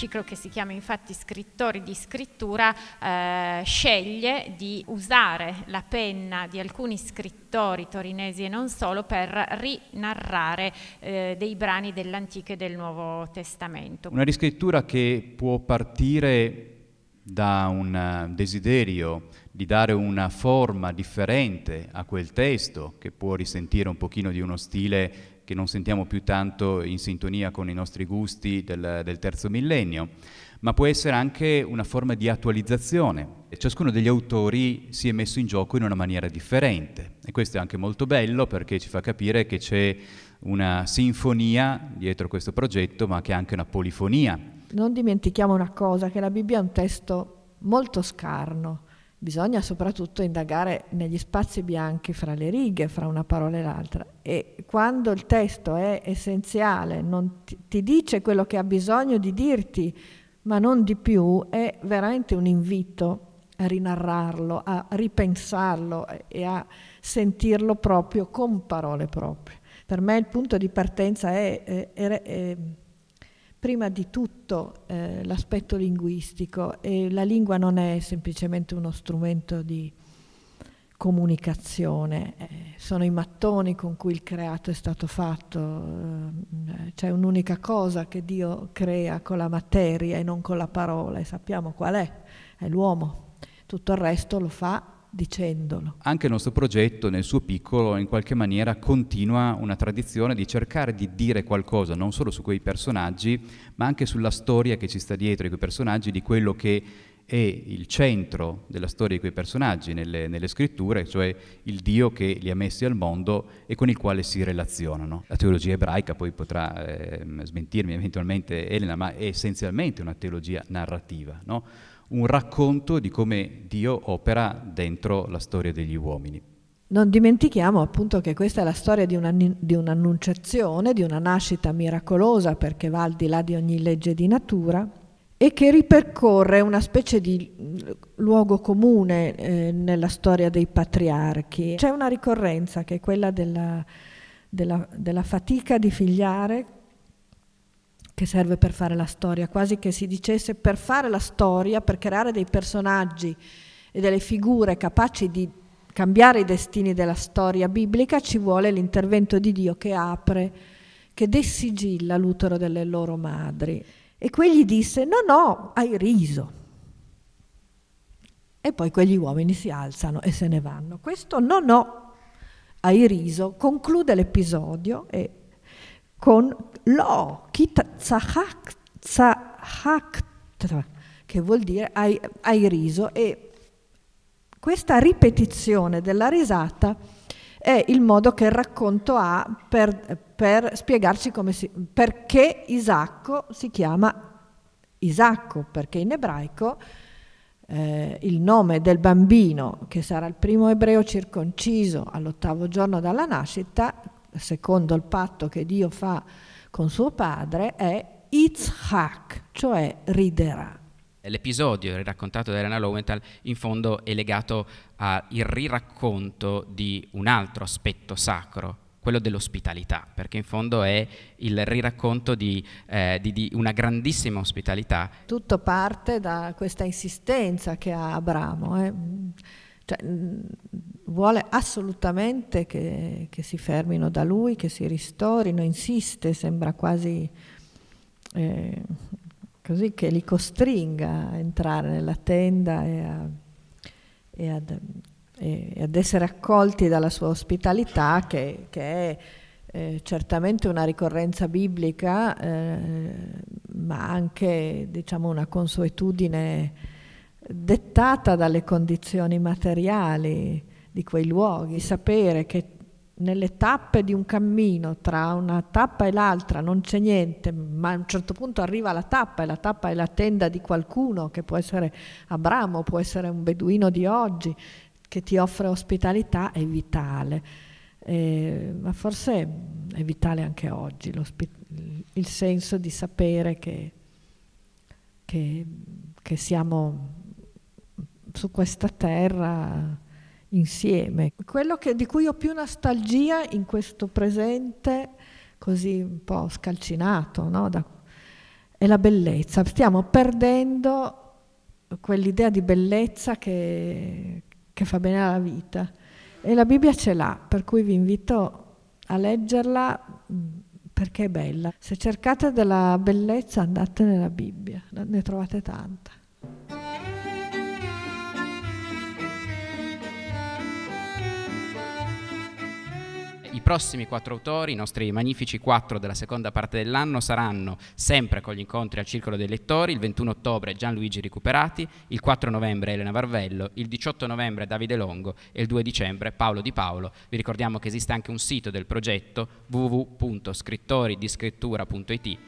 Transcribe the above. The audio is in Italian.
ciclo che si chiama infatti Scrittori di scrittura, eh, sceglie di usare la penna di alcuni scrittori torinesi e non solo per rinarrare eh, dei brani dell'Antico e del Nuovo Testamento. Una riscrittura che può partire da un eh, desiderio di dare una forma differente a quel testo che può risentire un pochino di uno stile che non sentiamo più tanto in sintonia con i nostri gusti del, del terzo millennio, ma può essere anche una forma di attualizzazione. E Ciascuno degli autori si è messo in gioco in una maniera differente e questo è anche molto bello perché ci fa capire che c'è una sinfonia dietro questo progetto, ma che è anche una polifonia. Non dimentichiamo una cosa, che la Bibbia è un testo molto scarno bisogna soprattutto indagare negli spazi bianchi fra le righe, fra una parola e l'altra. E quando il testo è essenziale, ti, ti dice quello che ha bisogno di dirti, ma non di più, è veramente un invito a rinarrarlo, a ripensarlo e a sentirlo proprio con parole proprie. Per me il punto di partenza è, è, è, è prima di tutto eh, l'aspetto linguistico e la lingua non è semplicemente uno strumento di comunicazione, eh, sono i mattoni con cui il creato è stato fatto, eh, c'è un'unica cosa che Dio crea con la materia e non con la parola e sappiamo qual è, è l'uomo, tutto il resto lo fa dicendolo. Anche il nostro progetto nel suo piccolo in qualche maniera continua una tradizione di cercare di dire qualcosa non solo su quei personaggi, ma anche sulla storia che ci sta dietro di quei personaggi, di quello che è il centro della storia di quei personaggi nelle, nelle, scritture, cioè il Dio che li ha messi al mondo e con il quale si relazionano. La teologia ebraica poi potrà eh, smentirmi eventualmente Elena, ma è essenzialmente una teologia narrativa, no? un racconto di come Dio opera dentro la storia degli uomini. Non dimentichiamo appunto che questa è la storia di, una, di un'annunciazione, di una nascita miracolosa perché va al di là di ogni legge di natura e che ripercorre una specie di luogo comune eh, nella storia dei patriarchi. C'è una ricorrenza che è quella della, della, della fatica di figliare che serve per fare la storia, quasi che si dicesse per fare la storia, per creare dei personaggi e delle figure capaci di cambiare i destini della storia biblica ci vuole l'intervento di Dio che apre, che dessigilla l'utero delle loro madri. E quegli disse, no, no, hai riso. E poi quegli uomini si alzano e se ne vanno. Questo no, no, hai riso, conclude l'episodio e con lo, che vuol dire hai, hai riso e questa ripetizione della risata è il modo che il racconto ha per, per spiegarci si, perché Isacco si chiama Isacco, perché in ebraico eh, il nome del bambino, che sarà il primo ebreo circonciso all'ottavo giorno dalla nascita, secondo il patto che Dio fa con suo padre, è Itzhak, cioè riderà. L'episodio raccontato da Elena Lowenthal in fondo è legato al riracconto di un altro aspetto sacro, quello dell'ospitalità, perché in fondo è il riracconto di, eh, di, di, una grandissima ospitalità. Tutto parte da questa insistenza che ha Abramo. Eh cioè, vuole assolutamente che, che, si fermino da lui, che si ristorino, insiste, sembra quasi eh, così che li costringa a entrare nella tenda e, a, e, ad, e, ad, essere accolti dalla sua ospitalità che, che è eh, certamente una ricorrenza biblica, eh, ma anche diciamo, una consuetudine dettata dalle condizioni materiali di quei luoghi, sapere che nelle tappe di un cammino, tra una tappa e l'altra, non c'è niente, ma a un certo punto arriva la tappa e la tappa è la tenda di qualcuno, che può essere Abramo, può essere un beduino di oggi, che ti offre ospitalità, è vitale. Eh, ma forse è vitale anche oggi il senso di sapere che, che, che siamo su questa terra insieme. Quello che, di cui ho più nostalgia in questo presente, così un po' scalcinato, no? da, è la bellezza. Stiamo perdendo quell'idea di bellezza che, che fa bene alla vita. E la Bibbia ce l'ha, per cui vi invito a leggerla perché è bella. Se cercate della bellezza andate nella Bibbia, ne trovate tanta. i prossimi quattro autori, i nostri magnifici quattro della seconda parte dell'anno, saranno sempre con gli incontri al Circolo dei Lettori, il 21 ottobre Gianluigi Recuperati, il 4 novembre Elena Varvello, il 18 novembre Davide Longo e il 2 dicembre Paolo Di Paolo. Vi ricordiamo che esiste anche un sito del progetto www.scrittoridiscrittura.it